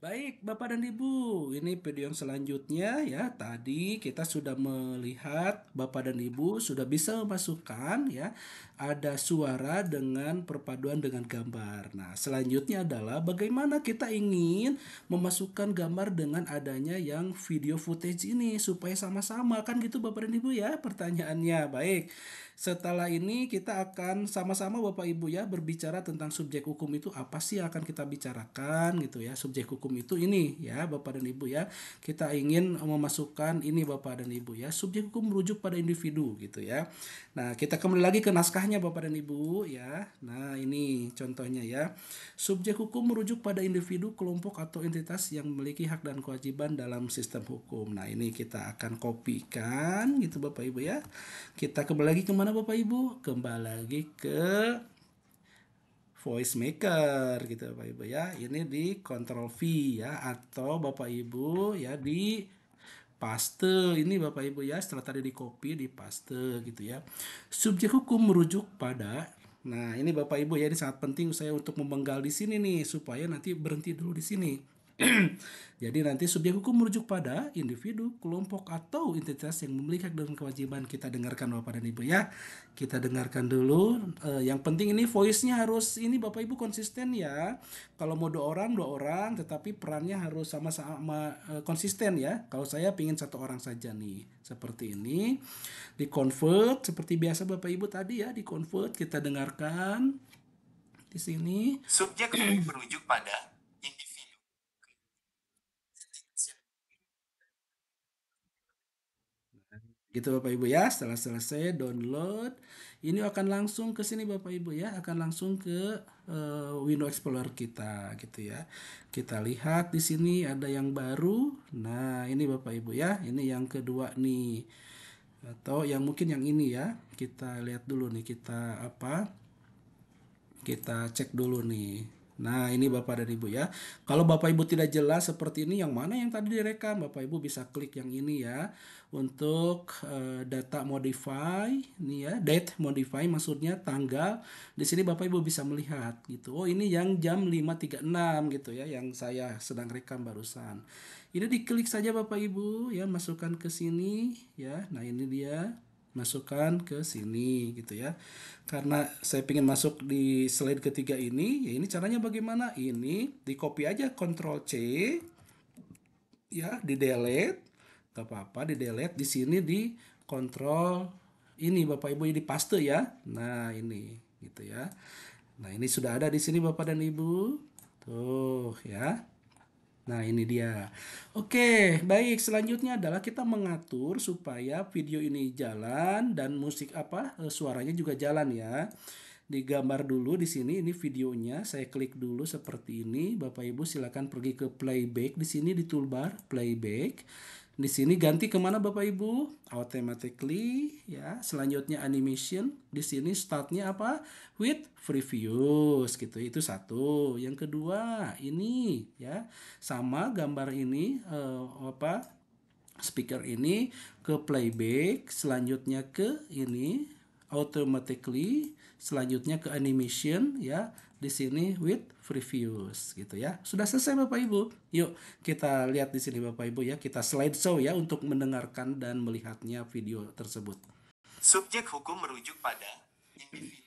Baik, Bapak dan Ibu, ini video yang selanjutnya ya. Tadi kita sudah melihat Bapak dan Ibu sudah bisa memasukkan ya ada suara dengan perpaduan dengan gambar. Nah, selanjutnya adalah bagaimana kita ingin memasukkan gambar dengan adanya yang video footage ini supaya sama-sama kan gitu Bapak dan Ibu ya pertanyaannya. Baik. Setelah ini kita akan sama-sama Bapak Ibu ya berbicara tentang subjek hukum itu apa sih yang akan kita bicarakan gitu ya. Subjek hukum itu ini ya Bapak dan Ibu ya. Kita ingin memasukkan ini Bapak dan Ibu ya. Subjek hukum merujuk pada individu gitu ya. Nah, kita kembali lagi ke naskahnya Bapak dan Ibu ya. Nah, ini contohnya ya. Subjek hukum merujuk pada individu, kelompok atau entitas yang memiliki hak dan kewajiban dalam sistem hukum. Nah, ini kita akan kopikan gitu Bapak Ibu ya. Kita kembali lagi ke mana Bapak Ibu? Kembali lagi ke voice maker gitu Bapak Ibu ya. Ini di control V ya atau Bapak Ibu ya di paste. Ini Bapak Ibu ya setelah tadi di copy di paste gitu ya. Subjek hukum merujuk pada Nah, ini Bapak Ibu ya ini sangat penting saya untuk membenggal di sini nih supaya nanti berhenti dulu di sini. Jadi nanti subjek hukum merujuk pada individu, kelompok atau entitas yang memiliki hak dan kewajiban. Kita dengarkan Bapak dan Ibu ya. Kita dengarkan dulu. Uh, yang penting ini voice-nya harus ini Bapak Ibu konsisten ya. Kalau mau dua orang, dua orang, tetapi perannya harus sama-sama uh, konsisten ya. Kalau saya pingin satu orang saja nih. Seperti ini. Di convert seperti biasa Bapak Ibu tadi ya, di convert kita dengarkan di sini. Subjek hukum merujuk pada Gitu Bapak Ibu ya, setelah selesai download, ini akan langsung ke sini Bapak Ibu ya, akan langsung ke uh, window explorer kita gitu ya. Kita lihat di sini ada yang baru. Nah, ini Bapak Ibu ya, ini yang kedua nih. Atau yang mungkin yang ini ya. Kita lihat dulu nih kita apa? Kita cek dulu nih. Nah, ini Bapak dan Ibu ya. Kalau Bapak Ibu tidak jelas seperti ini, yang mana yang tadi direkam? Bapak Ibu bisa klik yang ini ya. Untuk uh, data modify, ini ya, date modify maksudnya tanggal. Di sini Bapak Ibu bisa melihat gitu. Oh, ini yang jam 5.36 gitu ya yang saya sedang rekam barusan. Ini diklik saja Bapak Ibu ya, masukkan ke sini ya. Nah, ini dia masukkan ke sini gitu ya karena saya ingin masuk di slide ketiga ini ya ini caranya bagaimana ini di copy aja Ctrl C ya di delete nggak apa-apa di delete di sini di Ctrl ini Bapak Ibu di paste ya nah ini gitu ya nah ini sudah ada di sini Bapak dan Ibu tuh ya Nah, ini dia. Oke, baik. Selanjutnya adalah kita mengatur supaya video ini jalan dan musik apa eh, suaranya juga jalan ya. Digambar dulu di sini ini videonya. Saya klik dulu seperti ini. Bapak Ibu silakan pergi ke playback di sini di toolbar playback. Di sini ganti kemana Bapak Ibu? Automatically ya. Selanjutnya animation. Di sini startnya apa? With previous gitu. Itu satu. Yang kedua ini ya sama gambar ini uh, apa? Speaker ini ke playback. Selanjutnya ke ini automatically. Selanjutnya ke animation ya di sini with previews gitu ya. Sudah selesai Bapak Ibu. Yuk kita lihat di sini Bapak Ibu ya. Kita slide show ya untuk mendengarkan dan melihatnya video tersebut. Subjek hukum merujuk pada individu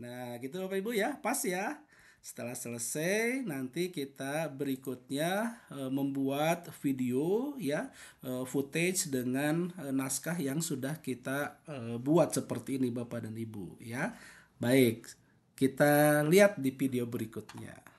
Nah, gitu Bapak Ibu ya, pas ya. Setelah selesai, nanti kita berikutnya e, membuat video ya, e, footage dengan e, naskah yang sudah kita e, buat seperti ini Bapak dan Ibu ya. Baik, kita lihat di video berikutnya.